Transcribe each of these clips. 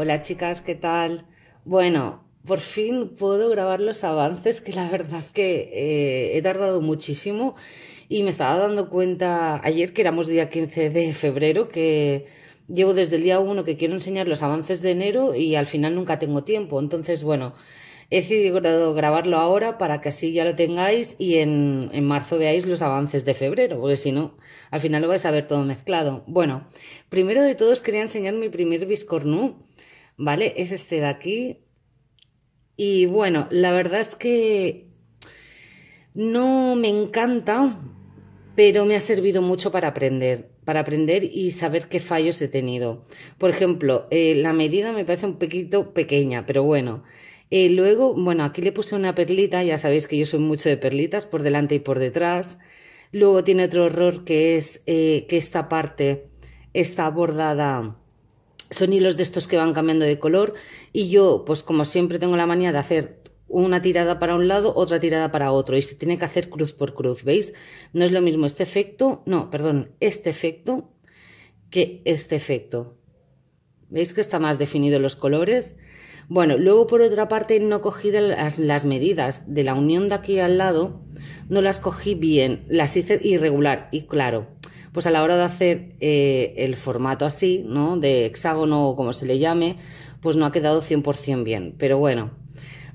Hola chicas, ¿qué tal? Bueno, por fin puedo grabar los avances, que la verdad es que eh, he tardado muchísimo y me estaba dando cuenta ayer, que éramos día 15 de febrero, que llevo desde el día 1 que quiero enseñar los avances de enero y al final nunca tengo tiempo. Entonces, bueno, he decidido grabarlo ahora para que así ya lo tengáis y en, en marzo veáis los avances de febrero, porque si no, al final lo vais a ver todo mezclado. Bueno, primero de todos quería enseñar mi primer biscornú ¿vale? Es este de aquí. Y bueno, la verdad es que no me encanta, pero me ha servido mucho para aprender, para aprender y saber qué fallos he tenido. Por ejemplo, eh, la medida me parece un poquito pequeña, pero bueno. Eh, luego, bueno, aquí le puse una perlita, ya sabéis que yo soy mucho de perlitas, por delante y por detrás. Luego tiene otro error que es eh, que esta parte está bordada son hilos de estos que van cambiando de color y yo pues como siempre tengo la manía de hacer una tirada para un lado, otra tirada para otro y se tiene que hacer cruz por cruz, ¿veis? No es lo mismo este efecto, no, perdón, este efecto que este efecto. ¿Veis que está más definido los colores? Bueno, luego por otra parte no cogí las, las medidas de la unión de aquí al lado, no las cogí bien, las hice irregular y claro, pues a la hora de hacer eh, el formato así, ¿no? De hexágono o como se le llame, pues no ha quedado 100% bien. Pero bueno,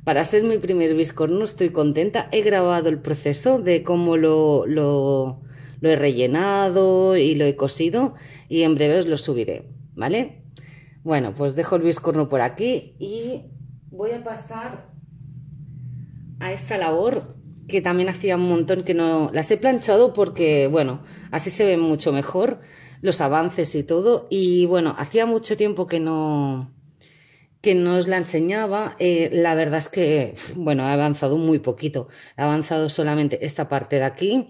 para ser mi primer biscorno estoy contenta. He grabado el proceso de cómo lo, he rellenado y lo he cosido y en breve os lo subiré, ¿vale? Bueno, pues dejo el biscorno por aquí y voy a pasar a esta labor que también hacía un montón que no las he planchado porque, bueno, así se ven mucho mejor los avances y todo. Y bueno, hacía mucho tiempo que no que no os la enseñaba, eh, la verdad es que, bueno, ha avanzado muy poquito. Ha avanzado solamente esta parte de aquí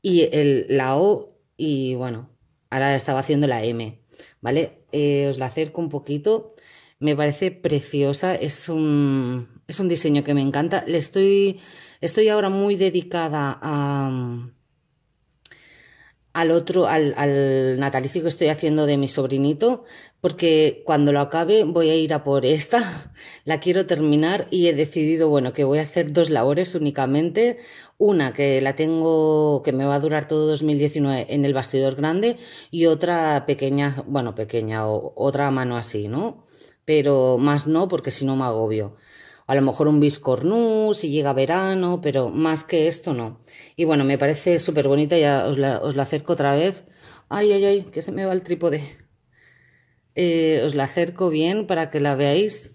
y el, la O y, bueno, ahora estaba haciendo la M, ¿vale? Eh, os la acerco un poquito. Me parece preciosa, es un, es un diseño que me encanta. Le estoy Estoy ahora muy dedicada a, al otro, al, al, natalicio que estoy haciendo de mi sobrinito, porque cuando lo acabe voy a ir a por esta, la quiero terminar y he decidido, bueno, que voy a hacer dos labores únicamente, una que la tengo, que me va a durar todo 2019 en el bastidor grande y otra pequeña, bueno, pequeña o otra mano así, ¿no? Pero más no, porque si no me agobio a lo mejor un biscornú si llega verano, pero más que esto no. Y bueno, me parece súper bonita, ya os la, acerco otra vez. Ay, ay, ay, que se me va el trípode. Eh, os la acerco bien para que la veáis.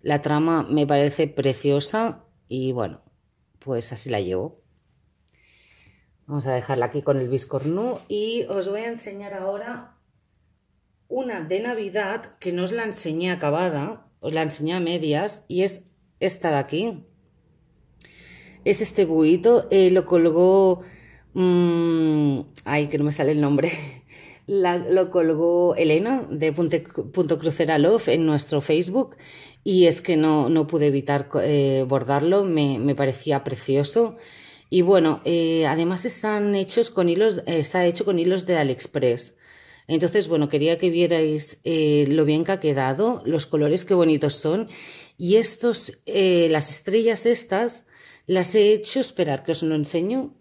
La trama me parece preciosa y bueno, pues así la llevo. Vamos a dejarla aquí con el biscornú y os voy a enseñar ahora una de Navidad que no os la enseñé acabada, os la enseñé a medias y es esta de aquí. Es este buito, eh, lo colgó... Mm, ay, que no me sale el nombre. lo colgó Elena de punto Punto Crucera Love en nuestro Facebook y es que no, no pude evitar eh, bordarlo, me, parecía precioso. Y bueno, eh, además están hechos con hilos, está hecho con hilos de AliExpress. Entonces, bueno, quería que vierais eh, lo bien que ha quedado, los colores qué bonitos son. Y estos, eh, las estrellas estas, las he hecho, esperar que os lo enseño.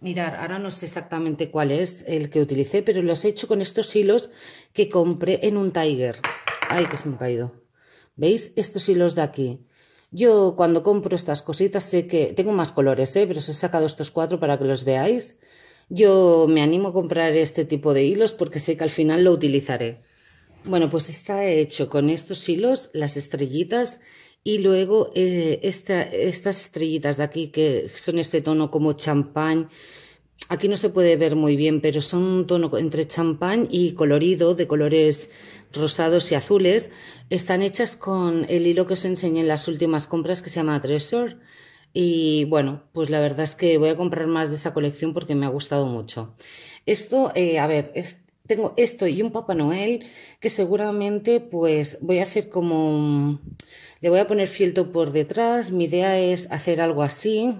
Mirar, ahora no sé exactamente cuál es el que utilicé, pero los he hecho con estos hilos que compré en un Tiger. Ay, que se me ha caído. ¿Veis? Estos hilos de aquí. Yo cuando compro estas cositas sé que... Tengo más colores, ¿eh? pero os he sacado estos cuatro para que los veáis. Yo me animo a comprar este tipo de hilos porque sé que al final lo utilizaré. Bueno, pues está hecho con estos hilos, las estrellitas y luego eh, estas estrellitas de aquí que son este tono como champán. Aquí no se puede ver muy bien, pero son un tono entre champán y colorido, de colores rosados y azules. Están hechas con el hilo que os enseñé en las últimas compras que se llama Treasure. Y bueno, pues la verdad es que voy a comprar más de esa colección porque me ha gustado mucho. Esto, eh, a ver, tengo esto y un Papá Noel que seguramente pues voy a hacer como... Le voy a poner fieltro por detrás. Mi idea es hacer algo así,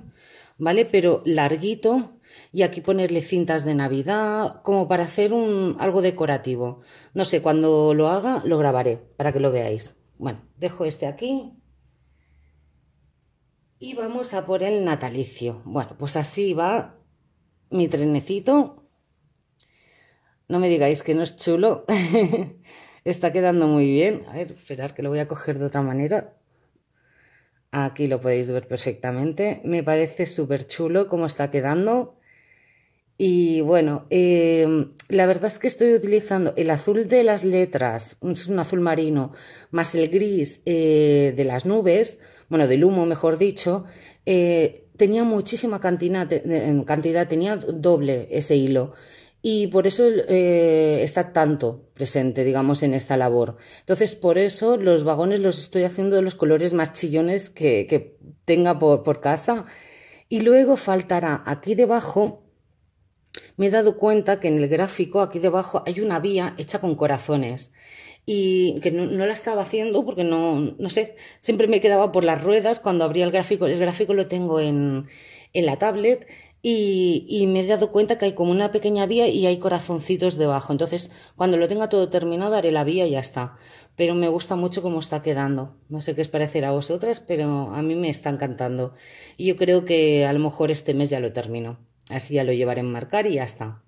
¿vale? Pero larguito y aquí ponerle cintas de Navidad, como para hacer un, algo decorativo. No sé, cuando lo haga lo grabaré para que lo veáis. Bueno, dejo este aquí y vamos a por el natalicio. Bueno, pues así va mi trenecito. No me digáis que no es chulo. Está quedando muy bien. A ver, esperar que lo voy a coger de otra manera. Aquí lo podéis ver perfectamente. Me parece súper chulo cómo está quedando. Y bueno, eh, la verdad es que estoy utilizando el azul de las letras, es un azul marino, más el gris eh, de las nubes, bueno, del humo mejor dicho. Eh, tenía muchísima cantidad, cantidad, tenía doble ese hilo. Y por eso está tanto presente, digamos, en esta labor. Entonces, por eso los vagones los estoy haciendo de los colores más chillones que, tenga por, por casa. Y luego faltará aquí debajo me he dado cuenta que en el gráfico aquí debajo hay una vía hecha con corazones y que no, la estaba haciendo porque no, no sé, siempre me quedaba por las ruedas cuando abría el gráfico, el gráfico lo tengo en, la tablet y, y, me he dado cuenta que hay como una pequeña vía y hay corazoncitos debajo. Entonces, cuando lo tenga todo terminado, haré la vía y ya está. Pero me gusta mucho cómo está quedando. No sé qué os parecerá a vosotras, pero a mí me está encantando. Y yo creo que a lo mejor este mes ya lo termino. Así ya lo llevaré a enmarcar y ya está.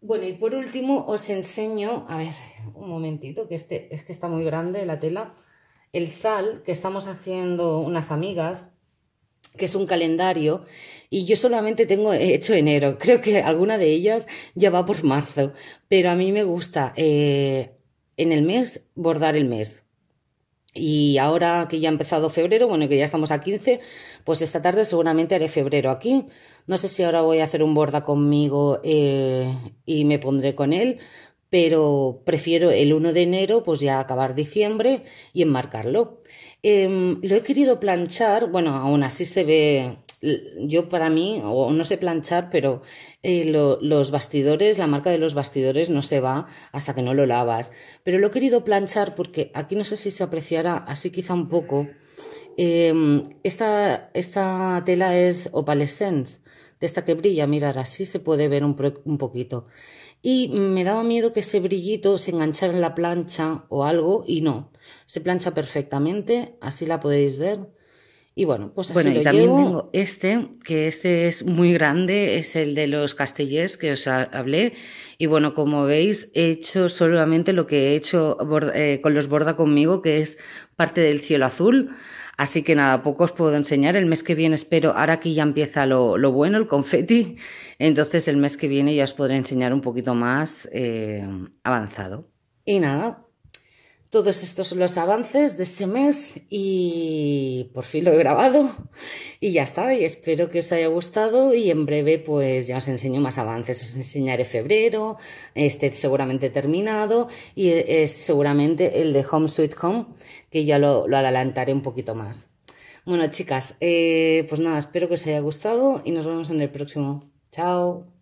Bueno, y por último os enseño, a ver, un momentito, que este es que está muy grande la tela, el sal que estamos haciendo unas amigas, que es un calendario, y yo solamente tengo hecho enero, creo que alguna de ellas ya va por marzo, pero a mí me gusta eh, en el mes bordar el mes, y ahora que ya ha empezado febrero, bueno, que ya estamos a 15, pues esta tarde seguramente haré febrero aquí. No sé si ahora voy a hacer un borda conmigo eh, y me pondré con él, pero prefiero el 1 de enero, pues ya acabar diciembre y enmarcarlo. Em, lo he querido planchar, bueno, aún así se ve yo para mí, o no sé planchar, pero eh, los bastidores, la marca de los bastidores no se va hasta que no lo lavas. Pero lo he querido planchar porque aquí no sé si se apreciará, así quizá un poco. Em, esta, esta, tela es opalescence, de esta que brilla, mirar, así se puede ver un poquito. Y me daba miedo que ese brillito se enganchara en la plancha o algo, y no, se plancha perfectamente, así la podéis ver y bueno, pues bueno, y también tengo este, que este es muy grande, es el de los castellers que os hablé. Y bueno, como veis, he hecho solamente lo que he hecho eh, con los borda conmigo, que es parte del cielo azul. Así que nada, poco os puedo enseñar. El mes que viene espero, ahora aquí ya empieza lo, lo bueno, el confeti. Entonces el mes que viene ya os podré enseñar un poquito más eh, avanzado. Y nada, todos estos son los avances de este mes y por fin lo he grabado y ya está. Y espero que os haya gustado y en breve pues ya os enseño más avances. Os enseñaré febrero, este seguramente terminado y es seguramente el de Home Sweet Home que ya lo, adelantaré un poquito más. Bueno chicas, eh, pues nada, espero que os haya gustado y nos vemos en el próximo. Chao.